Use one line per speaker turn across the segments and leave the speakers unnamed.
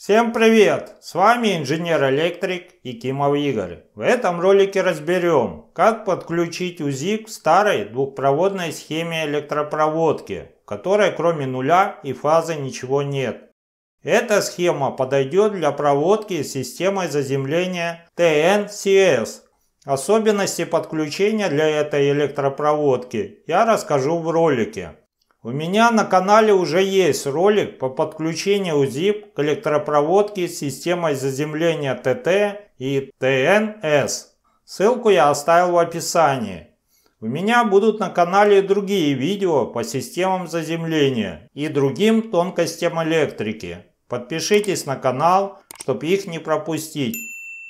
Всем привет! С вами инженер-электрик Якимов Игорь. В этом ролике разберем, как подключить УЗИ к старой двухпроводной схеме электропроводки, в которой кроме нуля и фазы ничего нет. Эта схема подойдет для проводки с системой заземления TNCS. Особенности подключения для этой электропроводки я расскажу в ролике. У меня на канале уже есть ролик по подключению УЗИП к электропроводке с системой заземления ТТ и ТНС. Ссылку я оставил в описании. У меня будут на канале и другие видео по системам заземления и другим тонкостям электрики. Подпишитесь на канал, чтобы их не пропустить.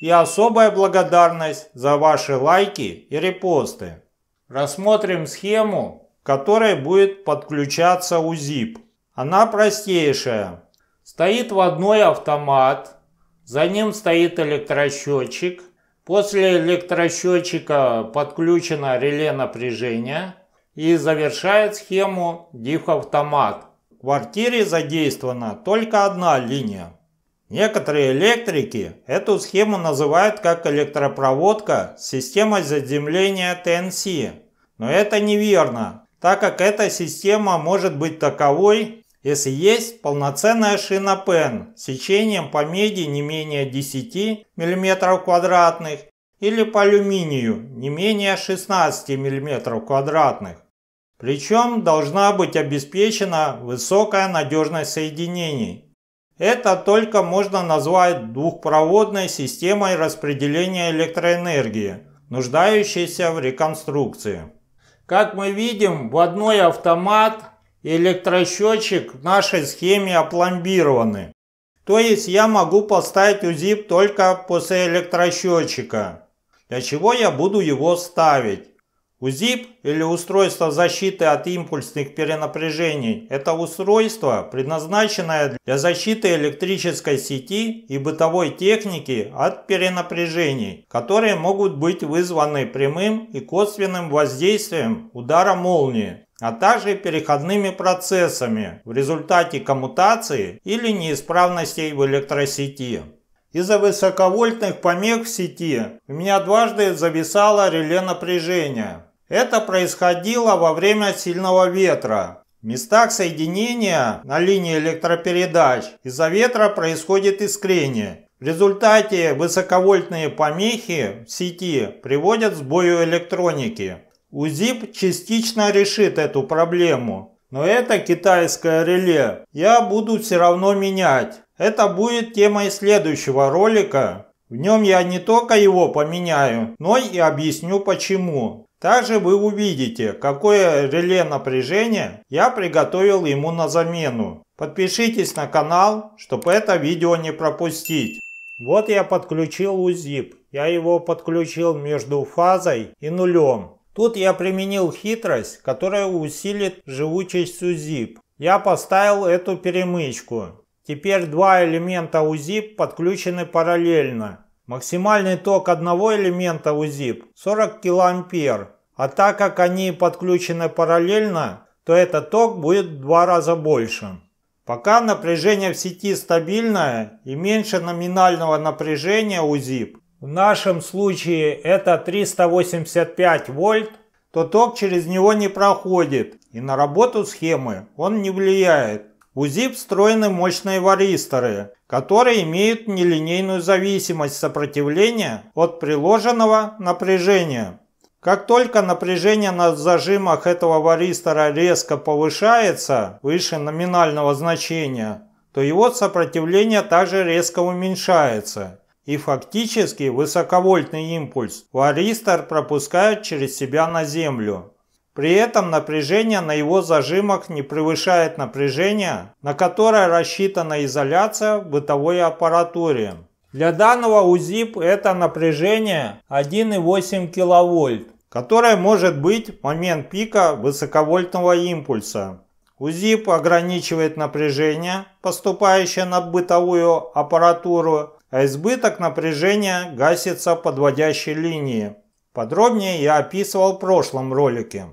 И особая благодарность за ваши лайки и репосты. Рассмотрим схему к которой будет подключаться УЗИП. Она простейшая. Стоит в одной автомат, за ним стоит электросчетчик. После электросчетчика подключено реле напряжения и завершает схему дифавтомат. В квартире задействована только одна линия. Некоторые электрики эту схему называют как электропроводка с системой заземления ТНС, но это неверно, так как эта система может быть таковой, если есть полноценная шина ПЕН с сечением по меди не менее 10 мм квадратных или по алюминию не менее 16 мм квадратных. Причем должна быть обеспечена высокая надежность соединений. Это только можно назвать двухпроводной системой распределения электроэнергии, нуждающейся в реконструкции. Как мы видим, в одной автомат и электросчетчик в нашей схеме опломбированы. То есть я могу поставить УЗИП только после электросчетчика. Для чего я буду его ставить? УЗИП или устройство защиты от импульсных перенапряжений – это устройство, предназначенное для защиты электрической сети и бытовой техники от перенапряжений, которые могут быть вызваны прямым и косвенным воздействием удара молнии, а также переходными процессами в результате коммутации или неисправностей в электросети. Из-за высоковольтных помех в сети у меня дважды зависало реле напряжения, это происходило во время сильного ветра. В местах соединения на линии электропередач из-за ветра происходит искрение. В результате высоковольтные помехи в сети приводят к сбою электроники. УЗИП частично решит эту проблему. Но это китайское реле я буду все равно менять. Это будет темой следующего ролика. В нем я не только его поменяю, но и объясню почему. Также вы увидите, какое реле напряжения я приготовил ему на замену. Подпишитесь на канал, чтобы это видео не пропустить. Вот я подключил УЗИП. Я его подключил между фазой и нулем. Тут я применил хитрость, которая усилит живучесть УЗИП. Я поставил эту перемычку. Теперь два элемента УЗИП подключены параллельно. Максимальный ток одного элемента УЗИП 40 кА, а так как они подключены параллельно, то этот ток будет в два раза больше. Пока напряжение в сети стабильное и меньше номинального напряжения УЗИП, в нашем случае это 385 вольт, то ток через него не проходит и на работу схемы он не влияет. У ZIP встроены мощные варисторы, которые имеют нелинейную зависимость сопротивления от приложенного напряжения. Как только напряжение на зажимах этого варистора резко повышается выше номинального значения, то его сопротивление также резко уменьшается. И фактически высоковольтный импульс варистор пропускает через себя на землю. При этом напряжение на его зажимах не превышает напряжения, на которое рассчитана изоляция в бытовой аппаратуре. Для данного УЗИП это напряжение 1,8 кВт, которое может быть в момент пика высоковольтного импульса. УЗИП ограничивает напряжение, поступающее на бытовую аппаратуру, а избыток напряжения гасится подводящей линии. Подробнее я описывал в прошлом ролике.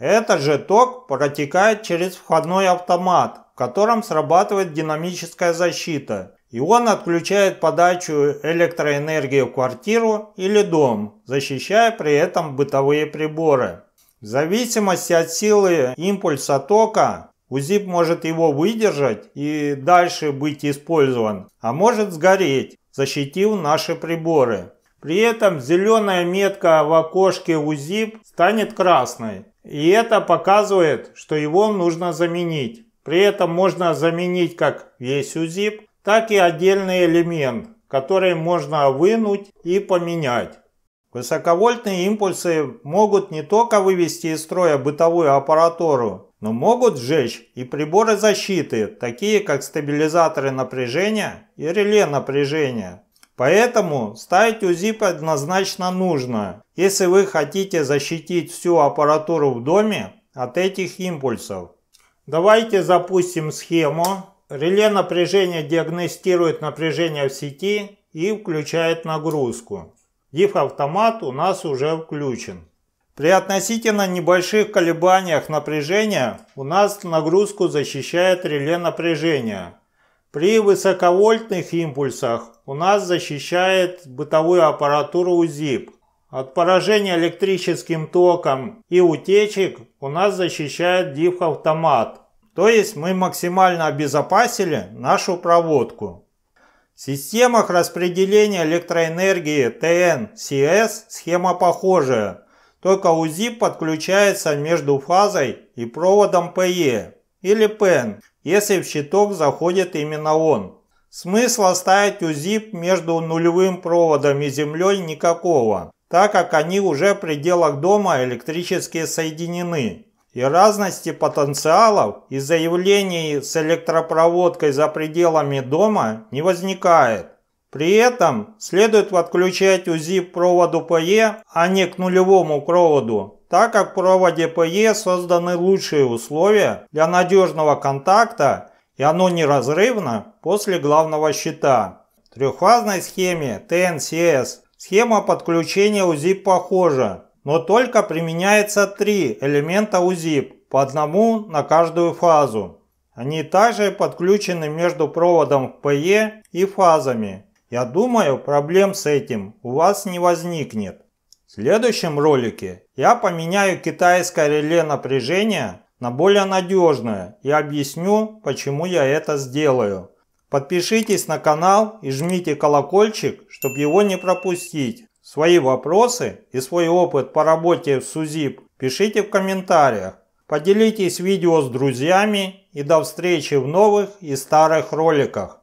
Этот же ток протекает через входной автомат, в котором срабатывает динамическая защита, и он отключает подачу электроэнергии в квартиру или дом, защищая при этом бытовые приборы. В зависимости от силы импульса тока, УЗИП может его выдержать и дальше быть использован, а может сгореть, защитив наши приборы. При этом зеленая метка в окошке УЗИП станет красной, и это показывает, что его нужно заменить. При этом можно заменить как весь УЗИП, так и отдельный элемент, который можно вынуть и поменять. Высоковольтные импульсы могут не только вывести из строя бытовую аппаратуру, но могут сжечь и приборы защиты, такие как стабилизаторы напряжения и реле напряжения. Поэтому ставить УЗИ однозначно нужно, если вы хотите защитить всю аппаратуру в доме от этих импульсов. Давайте запустим схему. Реле напряжения диагностирует напряжение в сети и включает нагрузку. Диф-автомат у нас уже включен. При относительно небольших колебаниях напряжения у нас нагрузку защищает реле напряжения. При высоковольтных импульсах у нас защищает бытовую аппаратуру УЗИП. От поражения электрическим током и утечек у нас защищает дифф-автомат. То есть мы максимально обезопасили нашу проводку. В системах распределения электроэнергии ТН-СС схема похожая, только УЗИП подключается между фазой и проводом ПЕ или ПЕН, если в щиток заходит именно он. Смысла ставить УЗИП между нулевым проводом и землей никакого, так как они уже в пределах дома электрически соединены. И разности потенциалов и заявлений с электропроводкой за пределами дома не возникает. При этом следует подключать УЗИ к проводу ПЕ, а не к нулевому проводу, так как в проводе ПЕ созданы лучшие условия для надежного контакта и оно неразрывно после главного щита. В трехфазной схеме ТНСС схема подключения УЗИП похожа, но только применяется три элемента УЗИП, по одному на каждую фазу. Они также подключены между проводом в ПЕ e и фазами. Я думаю, проблем с этим у вас не возникнет. В следующем ролике я поменяю китайское реле напряжения на более надежное и объясню, почему я это сделаю. Подпишитесь на канал и жмите колокольчик, чтобы его не пропустить. Свои вопросы и свой опыт по работе в СУЗИП пишите в комментариях. Поделитесь видео с друзьями и до встречи в новых и старых роликах.